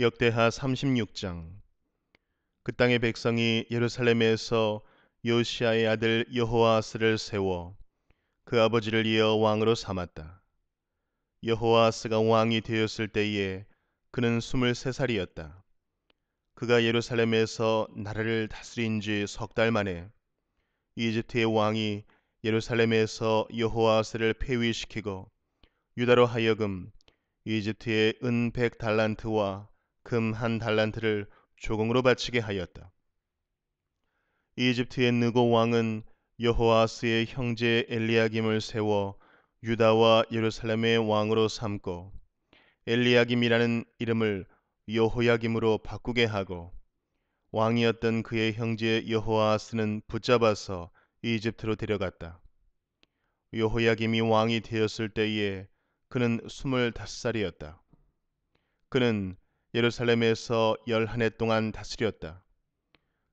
역대하 36장 그 땅의 백성이 예루살렘에서 요시아의 아들 여호아스를 세워 그 아버지를 이어 왕으로 삼았다. 여호아스가 왕이 되었을 때에 그는 23살이었다. 그가 예루살렘에서 나라를 다스린 지 석 달 만에 이집트의 왕이 예루살렘에서 여호아스를 폐위시키고 유다로 하여금 이집트의 은백 달란트와 금한 달란트를 조공으로 바치게 하였다. 이집트의 느고 왕은 여호아스의 형제 엘리야김을 세워 유다와 예루살렘의 왕으로 삼고 엘리야김이라는 이름을 여호야김으로 바꾸게 하고 왕이었던 그의 형제 여호아스는 붙잡아서 이집트로 데려갔다. 여호야김이 왕이 되었을 때에 그는 2 5 살이었다. 그는 예루살렘에서 열한 해 동안 다스렸다.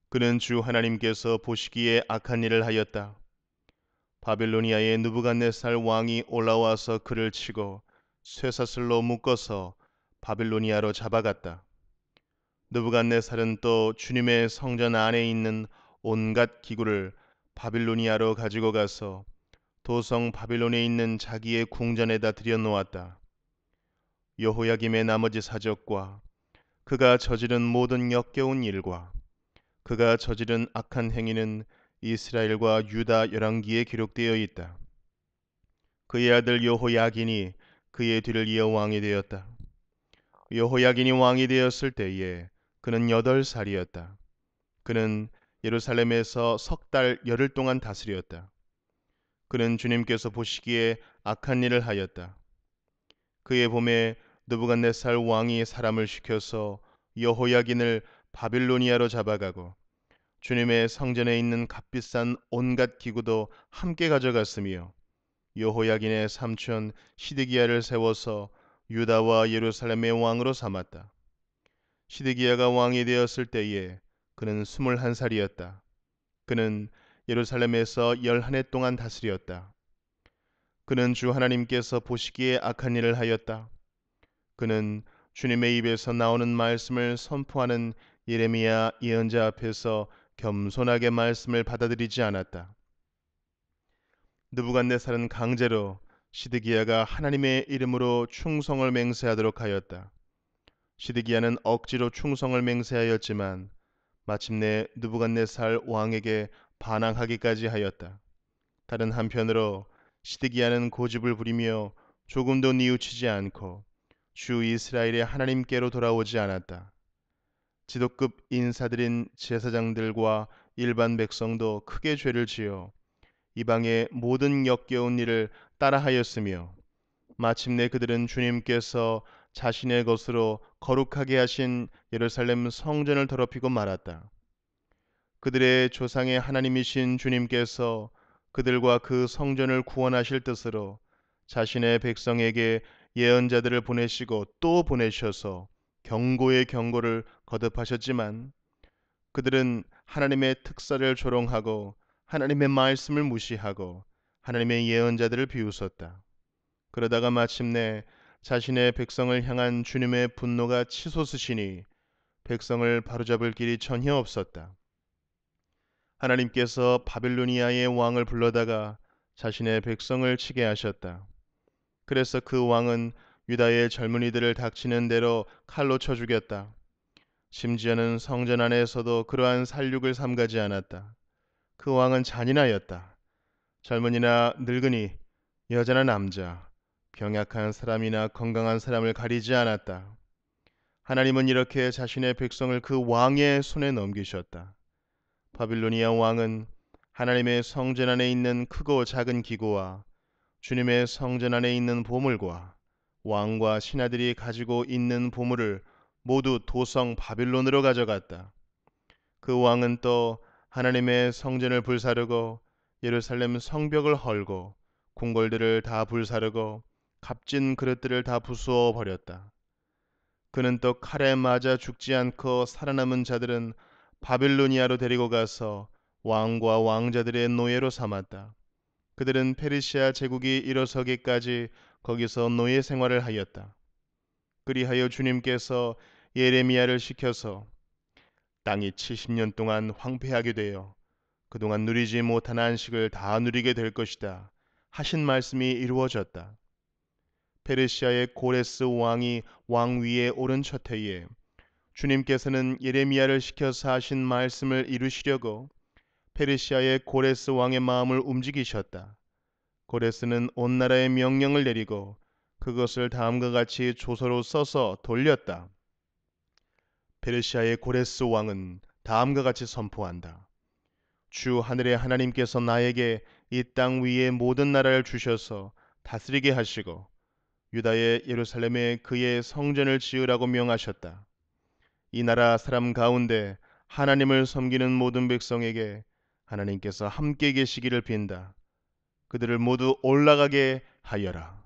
그는 주 하나님께서 보시기에 악한 일을 하였다. 바빌로니아의 누부갓네살 왕이 올라와서 그를 치고 쇠사슬로 묶어서 바빌로니아로 잡아갔다. 누부갓네살은 또 주님의 성전 안에 있는 온갖 기구를 바빌로니아로 가지고 가서 도성 바빌론에 있는 자기의 궁전에다 들여놓았다. 여호야김의 나머지 사적과 그가 저지른 모든 역겨운 일과 그가 저지른 악한 행위는 이스라엘과 유다 열왕기에 기록되어 있다. 그의 아들 여호야긴이 그의 뒤를 이어 왕이 되었다. 여호야긴이 왕이 되었을 때에 그는 여덟 살이었다. 그는 예루살렘에서 석 달 열흘 동안 다스렸다. 그는 주님께서 보시기에 악한 일을 하였다. 그의 봄에 느부갓네살 왕이 사람을 시켜서 여호야긴을 바빌로니아로 잡아가고 주님의 성전에 있는 값비싼 온갖 기구도 함께 가져갔으며 여호야긴의 삼촌 시드기야를 세워서 유다와 예루살렘의 왕으로 삼았다. 시드기야가 왕이 되었을 때에 그는 21살이었다. 그는 예루살렘에서 열한 해 동안 다스렸다. 그는 주 하나님께서 보시기에 악한 일을 하였다. 그는 주님의 입에서 나오는 말씀을 선포하는 예레미야 예언자 앞에서 겸손하게 말씀을 받아들이지 않았다. 느부갓네살은 강제로 시드기야가 하나님의 이름으로 충성을 맹세하도록 하였다. 시드기야는 억지로 충성을 맹세하였지만 마침내 느부갓네살 왕에게 반항하기까지 하였다. 다른 한편으로 시드기야는 고집을 부리며 조금도 뉘우치지 않고 주 이스라엘의 하나님께로 돌아오지 않았다. 지도급 인사들인 제사장들과 일반 백성도 크게 죄를 지어 이방의 모든 역겨운 일을 따라하였으며 마침내 그들은 주님께서 자신의 것으로 거룩하게 하신 예루살렘 성전을 더럽히고 말았다. 그들의 조상의 하나님이신 주님께서 그들과 그 성전을 구원하실 뜻으로 자신의 백성에게 예언자들을 보내시고 또 보내셔서 경고의 경고를 거듭하셨지만 그들은 하나님의 특사를 조롱하고 하나님의 말씀을 무시하고 하나님의 예언자들을 비웃었다. 그러다가 마침내 자신의 백성을 향한 주님의 분노가 치솟으시니 백성을 바로잡을 길이 전혀 없었다. 하나님께서 바빌로니아의 왕을 불러다가 자신의 백성을 치게 하셨다. 그래서 그 왕은 유다의 젊은이들을 닥치는 대로 칼로 쳐 죽였다. 심지어는 성전 안에서도 그러한 살육을 삼가지 않았다. 그 왕은 잔인하였다. 젊은이나 늙은이, 여자나 남자, 병약한 사람이나 건강한 사람을 가리지 않았다. 하나님은 이렇게 자신의 백성을 그 왕의 손에 넘기셨다. 바빌로니아 왕은 하나님의 성전 안에 있는 크고 작은 기구와 주님의 성전 안에 있는 보물과 왕과 신하들이 가지고 있는 보물을 모두 도성 바빌론으로 가져갔다. 그 왕은 또 하나님의 성전을 불사르고 예루살렘 성벽을 헐고 궁궐들을 다 불사르고 값진 그릇들을 다 부수어 버렸다. 그는 또 칼에 맞아 죽지 않고 살아남은 자들은 바빌로니아로 데리고 가서 왕과 왕자들의 노예로 삼았다. 그들은 페르시아 제국이 일어서기까지 거기서 노예 생활을 하였다. 그리하여 주님께서 예레미야를 시켜서 땅이 70년 동안 황폐하게 되어 그동안 누리지 못한 안식을 다 누리게 될 것이다. 하신 말씀이 이루어졌다. 페르시아의 고레스 왕이 왕 위에 오른 첫 해에 주님께서는 예레미야를 시켜서 하신 말씀을 이루시려고 페르시아의 고레스 왕의 마음을 움직이셨다. 고레스는 온 나라에 명령을 내리고 그것을 다음과 같이 조서로 써서 돌렸다. 페르시아의 고레스 왕은 다음과 같이 선포한다. 주 하늘의 하나님께서 나에게 이 땅 위의 모든 나라를 주셔서 다스리게 하시고 유다의 예루살렘에 그의 성전을 지으라고 명하셨다. 이 나라 사람 가운데 하나님을 섬기는 모든 백성에게 하나님께서 함께 계시기를 빈다. 그들을 모두 올라가게 하여라.